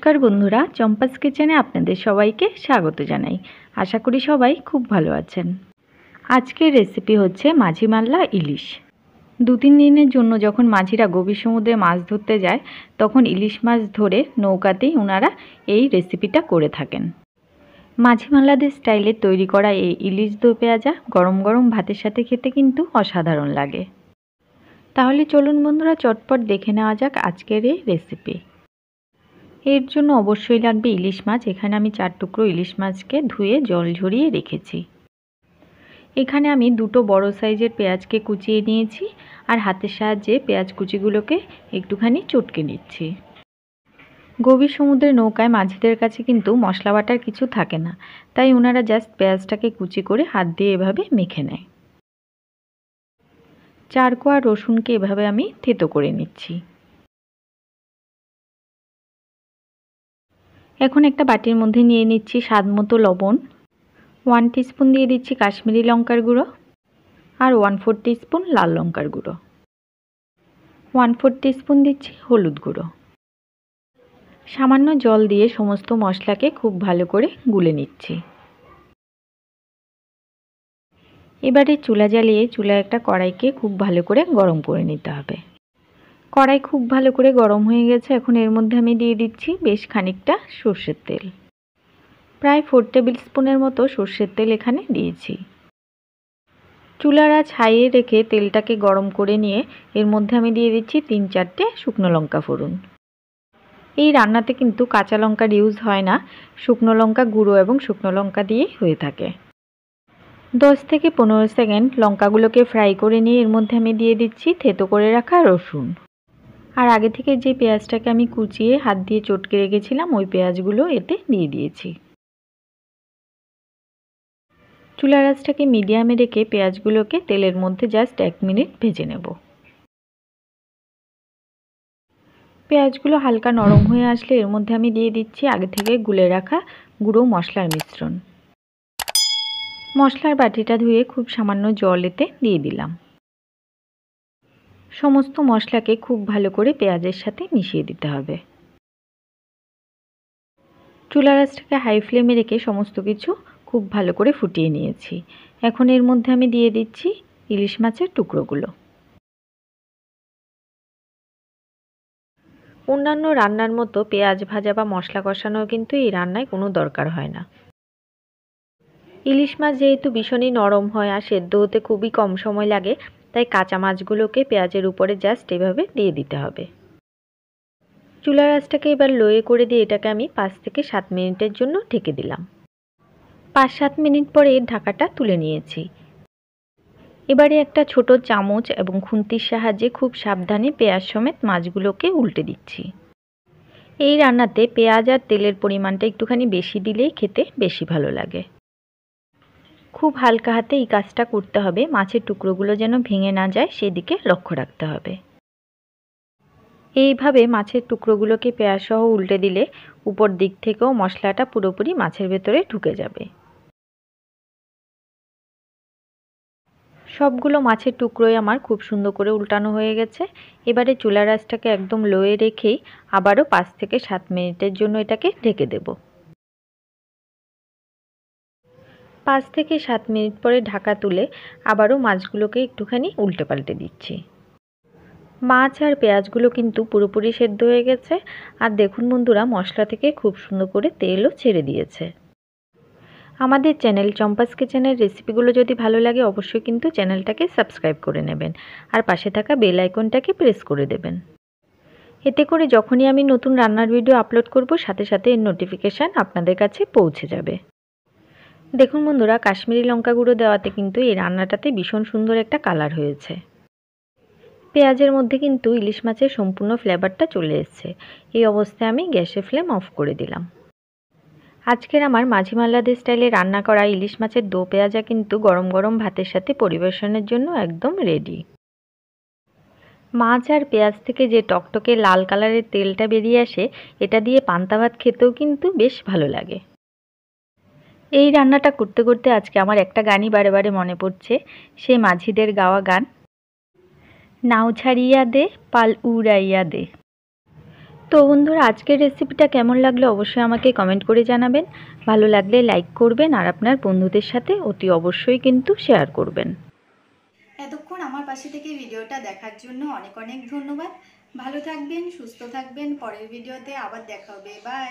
নমস্কার বন্ধুরা চম্পাস কিচেনে আপনাদের সবাইকে স্বাগত জানাই আশা করি সবাই খুব ভালো আছেন আজকের রেসিপি হচ্ছে মাল্লা ইলিশ দু তিন দিনের জন্য যখন মাঝিরা গভীর সমুদ্রে মাছ ধরতে যায় তখন ইলিশ মাছ ধরে নৌকাতেই ওনারা এই রেসিপিটা করে থাকেন মাল্লাদের স্টাইলে তৈরি করা এই ইলিশ দো পেঁয়াজা গরম গরম ভাতের সাথে খেতে কিন্তু অসাধারণ লাগে তাহলে চলুন বন্ধুরা চটপট দেখে নেওয়া যাক আজকের এই রেসিপি এর জন্য অবশ্যই লাগবে ইলিশ মাছ এখানে আমি চার টুকরো ইলিশ মাছকে ধুয়ে জল ঝরিয়ে রেখেছি এখানে আমি দুটো বড় সাইজের পেঁয়াজকে কুচিয়ে নিয়েছি আর হাতের সাহায্যে পেঁয়াজ কুচিগুলোকে একটুখানি চটকে নিচ্ছি গভীর সমুদ্রের নৌকায় মাঝেদের কাছে কিন্তু মশলা বাটার কিছু থাকে না তাই ওনারা জাস্ট পেঁয়াজটাকে কুচি করে হাত দিয়ে এভাবে মেখে নেয় চারকোয়া রসুনকে এভাবে আমি থেতো করে নিচ্ছি এখন একটা বাটির মধ্যে নিয়ে নিচ্ছি স্বাদ মতো লবণ ওয়ান টিস্পুন দিয়ে দিচ্ছি কাশ্মীরি লঙ্কার গুঁড়ো আর ওয়ান ফোর টিস্পুন লাল লঙ্কার গুঁড়ো ওয়ান ফোর টিস্পুন দিচ্ছি হলুদ গুঁড়ো সামান্য জল দিয়ে সমস্ত মশলাকে খুব ভালো করে গুলে নিচ্ছি এবারে চুলা জ্বালিয়ে চুলা একটা কড়াইকে খুব ভালো করে গরম করে নিতে হবে কড়াই খুব ভালো করে গরম হয়ে গেছে এখন এর মধ্যে আমি দিয়ে দিচ্ছি বেশ খানিকটা সর্ষের তেল প্রায় ফোর টেবিল স্পুনের মতো সর্ষের তেল এখানে দিয়েছি চুলারা ছাইয়ে রেখে তেলটাকে গরম করে নিয়ে এর মধ্যে আমি দিয়ে দিচ্ছি তিন চারটে শুকনো লঙ্কা ফোড়ন এই রান্নাতে কিন্তু কাঁচা লঙ্কার ইউজ হয় না শুকনো লঙ্কা গুঁড়ো এবং শুকনো লঙ্কা দিয়ে হয়ে থাকে দশ থেকে পনেরো সেকেন্ড লঙ্কাগুলোকে ফ্রাই করে নিয়ে এর মধ্যে আমি দিয়ে দিচ্ছি থেতো করে রাখা রসুন আর আগে থেকে যে পেঁয়াজটাকে আমি কুচিয়ে হাত দিয়ে চটকে রেখেছিলাম ওই পেঁয়াজগুলো এতে দিয়ে দিয়েছি চুলা রাসটাকে মিডিয়ামে রেখে পেঁয়াজগুলোকে তেলের মধ্যে জাস্ট এক মিনিট ভেজে নেব পেঁয়াজগুলো হালকা নরম হয়ে আসলে এর মধ্যে আমি দিয়ে দিচ্ছি আগে থেকে গুলে রাখা গুঁড়ো মশলার মিশ্রণ মশলার বাটিটা ধুয়ে খুব সামান্য জল এতে দিয়ে দিলাম সমস্ত মশলাকে খুব ভালো করে পেঁয়াজের সাথে মিশিয়ে দিতে হবে চুলা রাসটাকে হাই ফ্লেমে রেখে সমস্ত কিছু খুব ভালো করে ফুটিয়ে নিয়েছি এখন এর মধ্যে আমি দিয়ে দিচ্ছি ইলিশ মাছের টুকরোগুলো অন্যান্য রান্নার মতো পেঁয়াজ ভাজা বা মশলা কষানোর কিন্তু এই রান্নায় কোনো দরকার হয় না ইলিশ মাছ যেহেতু ভীষণই নরম হয় আর সেদ্ধ হতে খুবই কম সময় লাগে তাই কাঁচা মাছগুলোকে পেঁয়াজের উপরে জাস্ট এভাবে দিয়ে দিতে হবে চুলার আঁচটাকে এবার লোয়ে করে দিয়ে এটাকে আমি পাঁচ থেকে সাত মিনিটের জন্য ঢেকে দিলাম পাঁচ সাত মিনিট পরে এর ঢাকাটা তুলে নিয়েছি এবারে একটা ছোট চামচ এবং খুন্তির সাহায্যে খুব সাবধানে পেঁয়াজ সমেত মাছগুলোকে উল্টে দিচ্ছি এই রান্নাতে পেঁয়াজ আর তেলের পরিমাণটা একটুখানি বেশি দিলেই খেতে বেশি ভালো লাগে খুব হালকা হাতে এই কাজটা করতে হবে মাছের টুকরোগুলো যেন ভেঙে না যায় সেদিকে লক্ষ্য রাখতে হবে এইভাবে মাছের টুকরোগুলোকে পেঁয়াজসহ উল্টে দিলে উপর দিক থেকেও মশলাটা পুরোপুরি মাছের ভেতরে ঢুকে যাবে সবগুলো মাছের টুকরোই আমার খুব সুন্দর করে উল্টানো হয়ে গেছে এবারে চুলা রাসটাকে একদম লোয়ে রেখেই আবারও পাঁচ থেকে সাত মিনিটের জন্য এটাকে ঢেকে দেবো পাঁচ থেকে সাত মিনিট পরে ঢাকা তুলে আবারও মাছগুলোকে একটুখানি উল্টে পাল্টে দিচ্ছি মাছ আর পেঁয়াজগুলো কিন্তু পুরোপুরি সেদ্ধ হয়ে গেছে আর দেখুন বন্ধুরা মশলা থেকে খুব সুন্দর করে তেলও ছেড়ে দিয়েছে আমাদের চ্যানেল চম্পাস কিচেনের রেসিপিগুলো যদি ভালো লাগে অবশ্যই কিন্তু চ্যানেলটাকে সাবস্ক্রাইব করে নেবেন আর পাশে থাকা বেল আইকনটাকে প্রেস করে দেবেন এতে করে যখনই আমি নতুন রান্নার ভিডিও আপলোড করব সাথে সাথে এর নোটিফিকেশান আপনাদের কাছে পৌঁছে যাবে দেখুন বন্ধুরা কাশ্মীরি লঙ্কা গুঁড়ো দেওয়াতে কিন্তু এই রান্নাটাতে ভীষণ সুন্দর একটা কালার হয়েছে পেঁয়াজের মধ্যে কিন্তু ইলিশ মাছের সম্পূর্ণ ফ্লেভারটা চলে এসছে এই অবস্থায় আমি গ্যাসের ফ্লেম অফ করে দিলাম আজকের আমার মাঝি মাল্লাদের স্টাইলে রান্না করা ইলিশ মাছের দো পেঁয়াজা কিন্তু গরম গরম ভাতের সাথে পরিবেশনের জন্য একদম রেডি মাছ আর পেঁয়াজ থেকে যে টকটকে লাল কালারের তেলটা বেরিয়ে আসে এটা দিয়ে পান্তা ভাত খেতেও কিন্তু বেশ ভালো লাগে এই রান্নাটা করতে করতে আজকে আমার একটা গানই বারে বারে মনে পড়ছে সে মাঝিদের গাওয়া গান নাও ছাড়িয়া দে পাল উড়াইয়া দে তো বন্ধুরা আজকের রেসিপিটা কেমন লাগলো অবশ্যই আমাকে কমেন্ট করে জানাবেন ভালো লাগলে লাইক করবেন আর আপনার বন্ধুদের সাথে অতি অবশ্যই কিন্তু শেয়ার করবেন এতক্ষণ আমার পাশে থেকে ভিডিওটা দেখার জন্য অনেক অনেক ধন্যবাদ ভালো থাকবেন সুস্থ থাকবেন পরের ভিডিওতে আবার দেখা হবে বাই